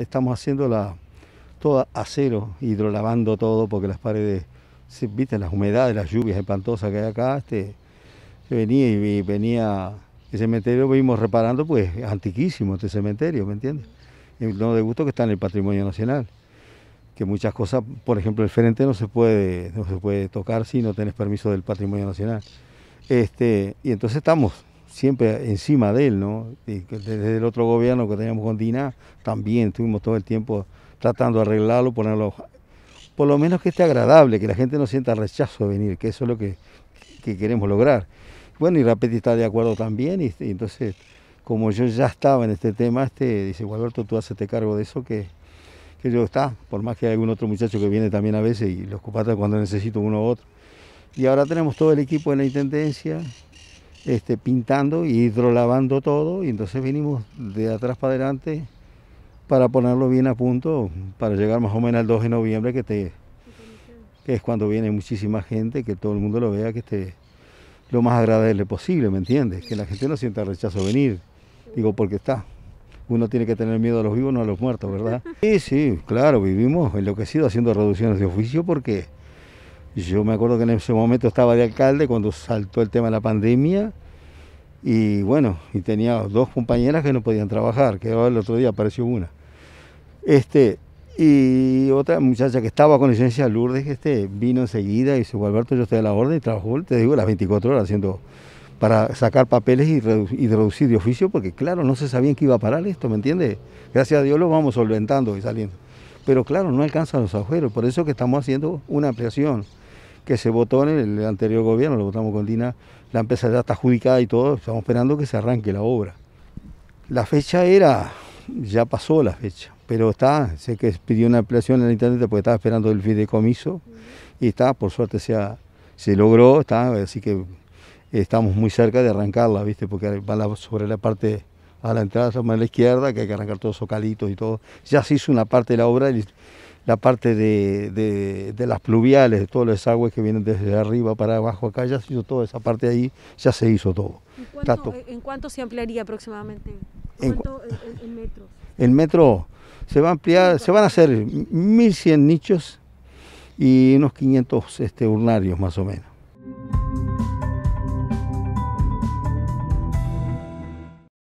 Estamos la todo acero, cero, hidrolavando todo, porque las paredes, viste las humedades, las lluvias espantosas que hay acá, este, venía y venía, el cementerio vimos reparando, pues antiquísimo este cementerio, ¿me entiendes? no de gusto que está en el patrimonio nacional, que muchas cosas, por ejemplo, el frente no se puede, no se puede tocar si no tenés permiso del patrimonio nacional. Este, y entonces estamos siempre encima de él, ¿no? Desde el otro gobierno que teníamos con Dina, también estuvimos todo el tiempo tratando de arreglarlo, ponerlo, por lo menos que esté agradable, que la gente no sienta rechazo de venir, que eso es lo que, que queremos lograr. Bueno, y Rapetti está de acuerdo también, y, entonces, como yo ya estaba en este tema, este, dice, Gualberto, tú hacete cargo de eso, que, que yo está, por más que hay algún otro muchacho que viene también a veces y los ocupate cuando necesito uno u otro. Y ahora tenemos todo el equipo en la Intendencia, este, pintando y hidrolavando todo y entonces vinimos de atrás para adelante para ponerlo bien a punto para llegar más o menos al 2 de noviembre que te que es cuando viene muchísima gente que todo el mundo lo vea que esté lo más agradable posible me entiendes que la gente no sienta rechazo venir digo porque está uno tiene que tener miedo a los vivos no a los muertos verdad sí sí claro vivimos enloquecidos haciendo reducciones de oficio porque yo me acuerdo que en ese momento estaba de alcalde cuando saltó el tema de la pandemia y bueno, y tenía dos compañeras que no podían trabajar, que el otro día apareció una. Este, y otra muchacha que estaba con licencia Lourdes, este, vino enseguida y dijo, Alberto, yo estoy a la orden y trabajó, te digo, las 24 horas haciendo para sacar papeles y, reducir de oficio, porque claro, no se sabían que iba a parar esto, ¿me entiendes? Gracias a Dios lo vamos solventando y saliendo. Pero claro, no alcanzan los agujeros, por eso que estamos haciendo una ampliación que se votó en el anterior gobierno, lo votamos con Dina, la empresa ya está adjudicada y todo, estamos esperando que se arranque la obra. La fecha era, ya pasó la fecha, pero está, sé que pidió una ampliación en el intendente porque estaba esperando el fideicomiso y está, por suerte se, se logró, está, así que estamos muy cerca de arrancarla, ¿viste? Porque va sobre la parte a la entrada a la izquierda, que hay que arrancar todos los calitos y todo. Ya se hizo una parte de la obra, la parte de, las pluviales, de todos los aguas que vienen desde arriba para abajo acá, ya se hizo toda esa parte de ahí, ya se hizo todo. ¿En cuánto, eh, ¿en cuánto se ampliaría aproximadamente? ¿En cuánto en metro? El metro se va a ampliar, se van a hacer 1.100 nichos y unos 500 este, urnarios más o menos.